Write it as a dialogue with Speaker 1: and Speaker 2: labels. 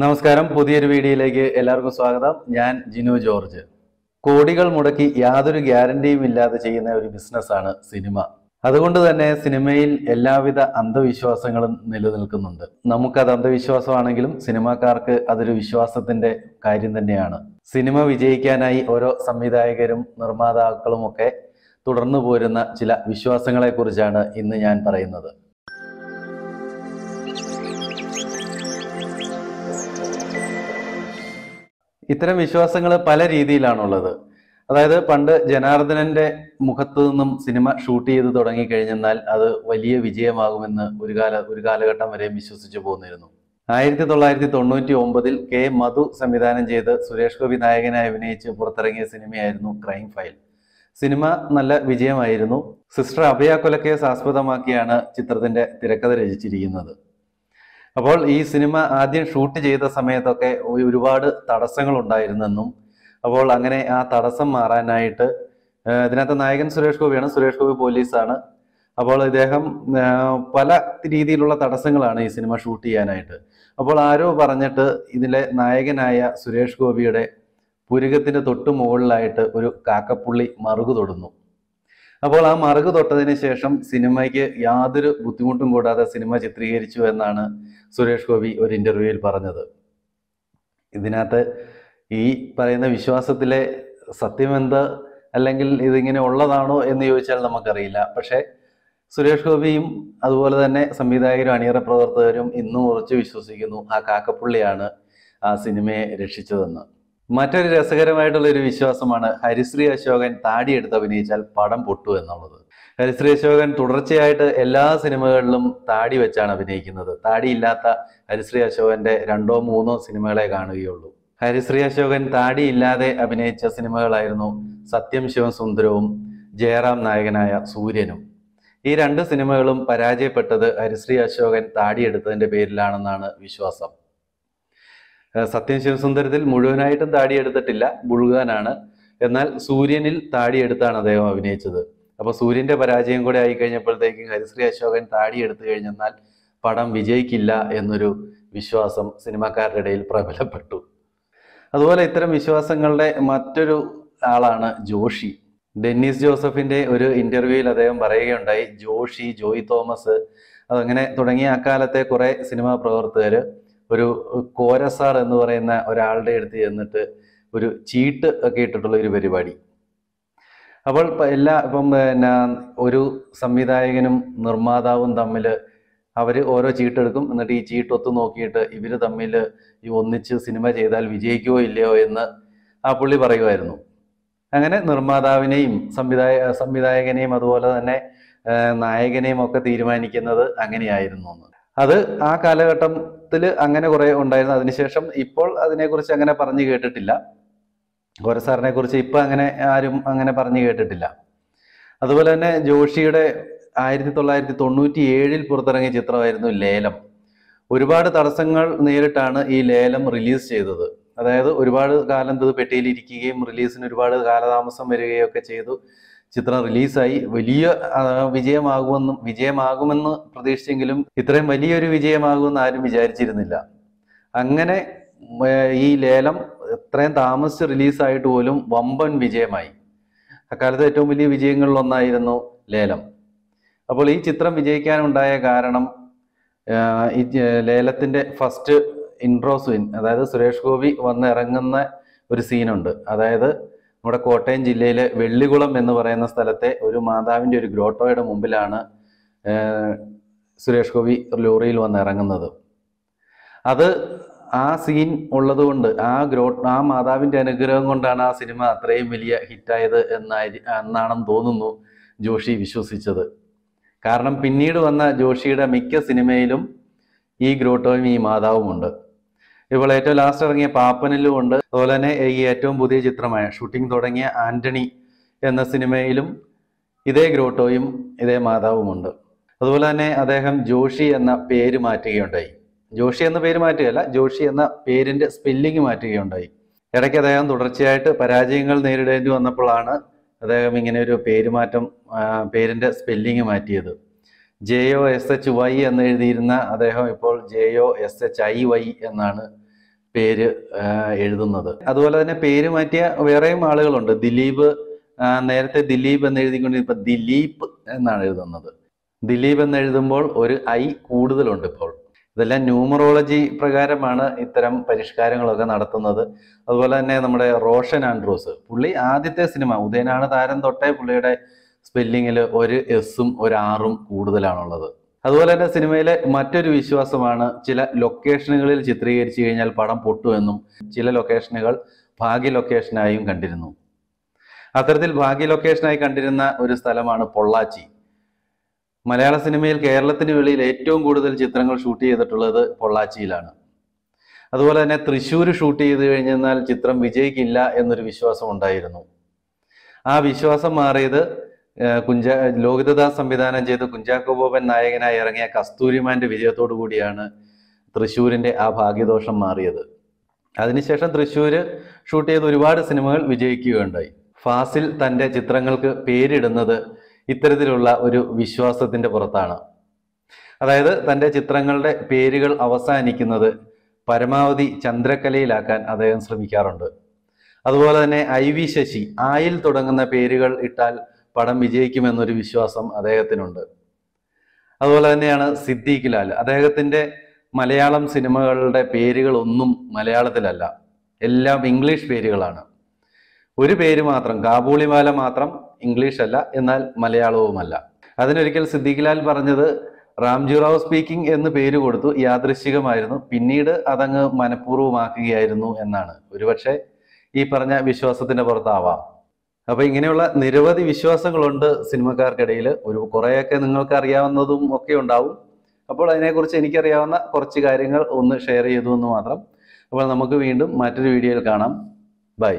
Speaker 1: നമസ്കാരം പുതിയൊരു വീഡിയോയിലേക്ക് എല്ലാവർക്കും സ്വാഗതം ഞാൻ ജിനു ജോർജ് കോടികൾ മുടക്കി യാതൊരു ഗ്യാരണ്ടിയും ഇല്ലാതെ ചെയ്യുന്ന ഒരു ബിസിനസ്സാണ് സിനിമ അതുകൊണ്ട് തന്നെ സിനിമയിൽ എല്ലാവിധ അന്ധവിശ്വാസങ്ങളും നിലനിൽക്കുന്നുണ്ട് നമുക്കത് അന്ധവിശ്വാസമാണെങ്കിലും സിനിമാക്കാർക്ക് അതൊരു വിശ്വാസത്തിന്റെ കാര്യം തന്നെയാണ് സിനിമ വിജയിക്കാനായി ഓരോ സംവിധായകരും നിർമ്മാതാക്കളും ഒക്കെ തുടർന്നു പോരുന്ന ചില വിശ്വാസങ്ങളെക്കുറിച്ചാണ് ഇന്ന് ഞാൻ പറയുന്നത് ഇത്തരം വിശ്വാസങ്ങൾ പല രീതിയിലാണുള്ളത് അതായത് പണ്ട് ജനാർദ്ദനന്റെ മുഖത്ത് നിന്നും സിനിമ ഷൂട്ട് ചെയ്ത് തുടങ്ങി അത് വലിയ വിജയമാകുമെന്ന് ഒരു കാല ഒരു കാലഘട്ടം വരെ വിശ്വസിച്ചു പോന്നിരുന്നു ആയിരത്തി തൊള്ളായിരത്തി തൊണ്ണൂറ്റി ഒമ്പതിൽ കെ മധു സംവിധാനം ചെയ്ത് സുരേഷ് ഗോപി നായകനായി അഭിനയിച്ച് പുറത്തിറങ്ങിയ സിനിമയായിരുന്നു ക്രൈം ഫയൽ സിനിമ നല്ല വിജയമായിരുന്നു സിസ്റ്റർ അഭയ കൊലക്കേസ് ആസ്പദമാക്കിയാണ് ചിത്രത്തിന്റെ തിരക്കഥ രചിച്ചിരിക്കുന്നത് അപ്പോൾ ഈ സിനിമ ആദ്യം ഷൂട്ട് ചെയ്ത സമയത്തൊക്കെ ഒരുപാട് തടസ്സങ്ങൾ ഉണ്ടായിരുന്നെന്നും അപ്പോൾ അങ്ങനെ ആ തടസ്സം മാറാനായിട്ട് ഇതിനകത്ത് നായകൻ സുരേഷ് ഗോപിയാണ് സുരേഷ് ഗോപി പോലീസാണ് അപ്പോൾ ഇദ്ദേഹം പല രീതിയിലുള്ള തടസ്സങ്ങളാണ് ഈ സിനിമ ഷൂട്ട് ചെയ്യാനായിട്ട് അപ്പോൾ ആരോ പറഞ്ഞിട്ട് ഇതിലെ നായകനായ സുരേഷ് ഗോപിയുടെ പുരുകത്തിന്റെ തൊട്ടു മുകളിലായിട്ട് ഒരു കാക്കപ്പുള്ളി മറുകു തൊടുന്നു അപ്പോൾ ആ മറക് തൊട്ടതിന് ശേഷം സിനിമയ്ക്ക് യാതൊരു ബുദ്ധിമുട്ടും കൂടാതെ സിനിമ ചിത്രീകരിച്ചു എന്നാണ് സുരേഷ് ഗോപി ഒരു ഇന്റർവ്യൂവിൽ പറഞ്ഞത് ഇതിനകത്ത് ഈ പറയുന്ന വിശ്വാസത്തിലെ സത്യമെന്ത് അല്ലെങ്കിൽ ഇതിങ്ങനെ ഉള്ളതാണോ എന്ന് ചോദിച്ചാൽ നമുക്കറിയില്ല പക്ഷേ സുരേഷ് ഗോപിയും അതുപോലെ തന്നെ സംവിധായകരും അണിയറ പ്രവർത്തകരും ഇന്നും ഉറച്ചു വിശ്വസിക്കുന്നു ആ കാക്കപ്പുള്ളിയാണ് ആ സിനിമയെ രക്ഷിച്ചതെന്ന് മറ്റൊരു രസകരമായിട്ടുള്ള ഒരു വിശ്വാസമാണ് ഹരിശ്രീ അശോകൻ താടിയെടുത്ത് അഭിനയിച്ചാൽ പടം പൊട്ടു എന്നുള്ളത് ഹരിശ്രീ അശോകൻ തുടർച്ചയായിട്ട് എല്ലാ സിനിമകളിലും താടി വെച്ചാണ് അഭിനയിക്കുന്നത് താടിയില്ലാത്ത ഹരിശ്രീ അശോകന്റെ രണ്ടോ മൂന്നോ സിനിമകളെ കാണുകയുള്ളൂ ഹരിശ്രീ അശോകൻ താടിയില്ലാതെ അഭിനയിച്ച സിനിമകളായിരുന്നു സത്യം ശിവൻ സുന്ദരവും ജയറാം നായകനായ സൂര്യനും ഈ രണ്ട് സിനിമകളും പരാജയപ്പെട്ടത് ഹരിശ്രീ അശോകൻ താടിയെടുത്തതിന്റെ പേരിലാണെന്നാണ് വിശ്വാസം സത്യം ശിവസുന്ദരത്തിൽ മുഴുവനായിട്ടും താടിയെടുത്തിട്ടില്ല മുഴുകാനാണ് എന്നാൽ സൂര്യനിൽ താടിയെടുത്താണ് അദ്ദേഹം അഭിനയിച്ചത് അപ്പോൾ സൂര്യന്റെ പരാജയം കൂടെ ആയി കഴിഞ്ഞപ്പോഴത്തേക്കും ഹരിശ്രീ അശോകൻ താടിയെടുത്തു കഴിഞ്ഞെന്നാൽ പടം വിജയിക്കില്ല എന്നൊരു വിശ്വാസം സിനിമാക്കാരുടെ ഇടയിൽ പ്രബലപ്പെട്ടു അതുപോലെ ഇത്തരം വിശ്വാസങ്ങളുടെ മറ്റൊരു ആളാണ് ജോഷി ഡെന്നീസ് ജോസഫിന്റെ ഒരു ഇന്റർവ്യൂവിൽ അദ്ദേഹം പറയുകയുണ്ടായി ജോഷി ജോയി തോമസ് അതങ്ങനെ തുടങ്ങിയ അക്കാലത്തെ കുറെ സിനിമാ പ്രവർത്തകർ ഒരു കോരസാർ എന്ന് പറയുന്ന ഒരാളുടെ അടുത്ത് ചെന്നിട്ട് ഒരു ചീട്ട് ഒക്കെ ഇട്ടിട്ടുള്ള ഒരു പരിപാടി അപ്പോൾ എല്ലാ ഇപ്പം പിന്നെ ഒരു സംവിധായകനും നിർമ്മാതാവും തമ്മിൽ അവർ ഓരോ ചീട്ടെടുക്കും എന്നിട്ട് ഈ ചീട്ട് ഒത്തു നോക്കിയിട്ട് ഇവർ തമ്മിൽ ഈ ഒന്നിച്ച് സിനിമ ചെയ്താൽ വിജയിക്കുമോ ഇല്ലയോ എന്ന് ആ പുള്ളി പറയുമായിരുന്നു അങ്ങനെ നിർമ്മാതാവിനെയും സംവിധായ സംവിധായകനെയും അതുപോലെ തന്നെ നായകനെയും ഒക്കെ തീരുമാനിക്കുന്നത് അങ്ങനെയായിരുന്നു അത് ആ കാലഘട്ടം ത്തിൽ അങ്ങനെ കുറെ ഉണ്ടായിരുന്നു അതിനുശേഷം ഇപ്പോൾ അതിനെക്കുറിച്ച് അങ്ങനെ പറഞ്ഞു കേട്ടിട്ടില്ല ഗോര സാറിനെ കുറിച്ച് ഇപ്പൊ അങ്ങനെ ആരും അങ്ങനെ പറഞ്ഞു കേട്ടിട്ടില്ല അതുപോലെ തന്നെ ജോഷിയുടെ ആയിരത്തി തൊള്ളായിരത്തി തൊണ്ണൂറ്റി ഏഴിൽ പുറത്തിറങ്ങിയ ചിത്രമായിരുന്നു ലേലം ഒരുപാട് തടസ്സങ്ങൾ നേരിട്ടാണ് ഈ ലേലം റിലീസ് ചെയ്തത് അതായത് ഒരുപാട് കാലം ഇത് പെട്ടിയിലിരിക്കുകയും റിലീസിന് ഒരുപാട് കാലതാമസം വരികയും ഒക്കെ ചെയ്തു ചിത്രം റിലീസായി വലിയ വിജയമാകുമെന്നും വിജയമാകുമെന്ന് പ്രതീക്ഷിച്ചെങ്കിലും ഇത്രയും വലിയൊരു വിജയമാകുമെന്ന് ആരും വിചാരിച്ചിരുന്നില്ല അങ്ങനെ ഈ ലേലം ഇത്രയും താമസിച്ച് റിലീസായിട്ട് പോലും വമ്പൻ വിജയമായി അക്കാലത്ത് ഏറ്റവും വലിയ വിജയങ്ങളിലൊന്നായിരുന്നു ലേലം അപ്പോൾ ഈ ചിത്രം വിജയിക്കാനുണ്ടായ കാരണം ഈ ലേലത്തിന്റെ ഫസ്റ്റ് ഇൻട്രോ സീൻ അതായത് സുരേഷ് ഗോപി വന്ന് ഇറങ്ങുന്ന ഒരു സീനുണ്ട് അതായത് നമ്മുടെ കോട്ടയം ജില്ലയിലെ വെള്ളികുളം എന്ന് പറയുന്ന സ്ഥലത്തെ ഒരു മാതാവിൻ്റെ ഒരു ഗ്രോട്ടോയുടെ മുമ്പിലാണ് സുരേഷ് ഗോപി ലോറിയിൽ വന്ന് ഇറങ്ങുന്നത് അത് ആ സീൻ ഉള്ളതുകൊണ്ട് ആ ഗ്രോ ആ മാതാവിൻ്റെ അനുഗ്രഹം കൊണ്ടാണ് ആ സിനിമ അത്രയും വലിയ ഹിറ്റായത് എന്നായി എന്നാണെന്ന് തോന്നുന്നു ജോഷി വിശ്വസിച്ചത് കാരണം പിന്നീട് വന്ന ജോഷിയുടെ മിക്ക സിനിമയിലും ഈ ഗ്രോട്ടോയും ഈ മാതാവുമുണ്ട് ഇപ്പോൾ ഏറ്റവും ലാസ്റ്റ് ഇറങ്ങിയ പാപ്പനിലും ഉണ്ട് അതുപോലെ തന്നെ ഈ ഏറ്റവും പുതിയ ചിത്രമായ ഷൂട്ടിംഗ് തുടങ്ങിയ ആന്റണി എന്ന സിനിമയിലും ഇതേ ഗ്രോട്ടോയും ഇതേ മാതാവുമുണ്ട് അതുപോലെ തന്നെ അദ്ദേഹം ജോഷി എന്ന പേര് മാറ്റുകയുണ്ടായി ജോഷി എന്ന പേര് മാറ്റുകയല്ല ജോഷി എന്ന പേരിന്റെ സ്പെല്ലിംഗ് മാറ്റുകയുണ്ടായി ഇടയ്ക്ക് അദ്ദേഹം തുടർച്ചയായിട്ട് പരാജയങ്ങൾ നേരിടേണ്ടി വന്നപ്പോഴാണ് അദ്ദേഹം ഇങ്ങനെ ഒരു പേരുമാറ്റം പേരിന്റെ സ്പെല്ലിംഗ് മാറ്റിയത് J O S H Y എന്ന് എഴുതിയിരുന്ന അദ്ദേഹം ഇപ്പോൾ J O S H I Y എന്നാണ് പേര് എഴുതുന്നത് അതുപോലെ തന്നെ പേര് മാറ്റിയ വേറെയും ആളുകളുണ്ട് ദിലീപ് നേരത്തെ ദിലീപ് എന്ന് എഴുതിക്കൊണ്ടിരുന്ന ഇപ്പൊ ദിലീപ് എന്നാണ് എഴുതുന്നത് ദിലീപ് എന്ന് എഴുതുമ്പോൾ ഒരു ഐ കൂടുതലുണ്ട് ഇപ്പോൾ ഇതെല്ലാം ന്യൂമറോളജി പ്രകാരമാണ് ഇത്തരം പരിഷ്കാരങ്ങളൊക്കെ നടത്തുന്നത് അതുപോലെ തന്നെ നമ്മുടെ റോഷൻ ആൻഡ്രൂസ് പുള്ളി ആദ്യത്തെ സിനിമ ഉദയനാണ് താരം തൊട്ടേ പുള്ളിയുടെ സ്പെല്ലിങ്ങിൽ ഒരു എസും ഒരു ആറും കൂടുതലാണുള്ളത് അതുപോലെ തന്നെ സിനിമയിലെ മറ്റൊരു വിശ്വാസമാണ് ചില ലൊക്കേഷനുകളിൽ ചിത്രീകരിച്ചു കഴിഞ്ഞാൽ പടം പൊട്ടുമെന്നും ചില ലൊക്കേഷനുകൾ ഭാഗ്യ ലൊക്കേഷനായും കണ്ടിരുന്നു അത്തരത്തിൽ ഭാഗ്യ ലൊക്കേഷനായി കണ്ടിരുന്ന ഒരു സ്ഥലമാണ് പൊള്ളാച്ചി മലയാള സിനിമയിൽ കേരളത്തിന് വെളിയിൽ ഏറ്റവും കൂടുതൽ ചിത്രങ്ങൾ ഷൂട്ട് ചെയ്തിട്ടുള്ളത് പൊള്ളാച്ചിയിലാണ് അതുപോലെ തന്നെ തൃശ്ശൂർ ഷൂട്ട് ചെയ്ത് കഴിഞ്ഞെന്നാൽ ചിത്രം വിജയിക്കില്ല എന്നൊരു വിശ്വാസം ഉണ്ടായിരുന്നു ആ വിശ്വാസം മാറിയത് കുഞ്ച ലോകിതദാസ് സംവിധാനം ചെയ്ത് കുഞ്ചാക്കോ ബോബൻ നായകനായി ഇറങ്ങിയ കസ്തൂരിമാന്റെ വിജയത്തോടു കൂടിയാണ് തൃശ്ശൂരിന്റെ ആ ഭാഗ്യദോഷം മാറിയത് അതിനുശേഷം തൃശ്ശൂർ ഷൂട്ട് ചെയ്ത് ഒരുപാട് സിനിമകൾ വിജയിക്കുകയുണ്ടായി ഫാസിൽ തന്റെ ചിത്രങ്ങൾക്ക് പേരിടുന്നത് ഇത്തരത്തിലുള്ള ഒരു വിശ്വാസത്തിന്റെ പുറത്താണ് അതായത് തന്റെ ചിത്രങ്ങളുടെ പേരുകൾ അവസാനിക്കുന്നത് പരമാവധി ചന്ദ്രക്കലയിലാക്കാൻ അദ്ദേഹം ശ്രമിക്കാറുണ്ട് അതുപോലെ തന്നെ ഐ വി ശശി ആയിൽ തുടങ്ങുന്ന പേരുകൾ ഇട്ടാൽ പടം വിജയിക്കുമെന്നൊരു വിശ്വാസം അദ്ദേഹത്തിനുണ്ട് അതുപോലെ തന്നെയാണ് സിദ്ദീഖ് ലാൽ അദ്ദേഹത്തിൻ്റെ മലയാളം സിനിമകളുടെ പേരുകളൊന്നും മലയാളത്തിലല്ല എല്ലാം ഇംഗ്ലീഷ് പേരുകളാണ് ഒരു പേര് മാത്രം കാബൂളിമാല മാത്രം ഇംഗ്ലീഷ് അല്ല എന്നാൽ മലയാളവുമല്ല അതിനൊരിക്കൽ സിദ്ദീഖ് ലാൽ പറഞ്ഞത് റാംജു റാവു സ്പീക്കിംഗ് എന്ന് പേര് കൊടുത്തു യാദൃശികമായിരുന്നു പിന്നീട് അതങ്ങ് മനഃപൂർവ്വമാക്കുകയായിരുന്നു എന്നാണ് ഒരുപക്ഷെ ഈ പറഞ്ഞ വിശ്വാസത്തിന്റെ പുറത്താവാം അപ്പൊ ഇങ്ങനെയുള്ള നിരവധി വിശ്വാസങ്ങളുണ്ട് സിനിമക്കാർക്കിടയിൽ ഒരു കുറേയൊക്കെ നിങ്ങൾക്ക് അറിയാവുന്നതും ഒക്കെ ഉണ്ടാവും അപ്പോൾ അതിനെക്കുറിച്ച് എനിക്കറിയാവുന്ന കുറച്ച് കാര്യങ്ങൾ ഒന്ന് ഷെയർ ചെയ്തു എന്ന് മാത്രം അപ്പോൾ നമുക്ക് വീണ്ടും മറ്റൊരു വീഡിയോയിൽ കാണാം ബൈ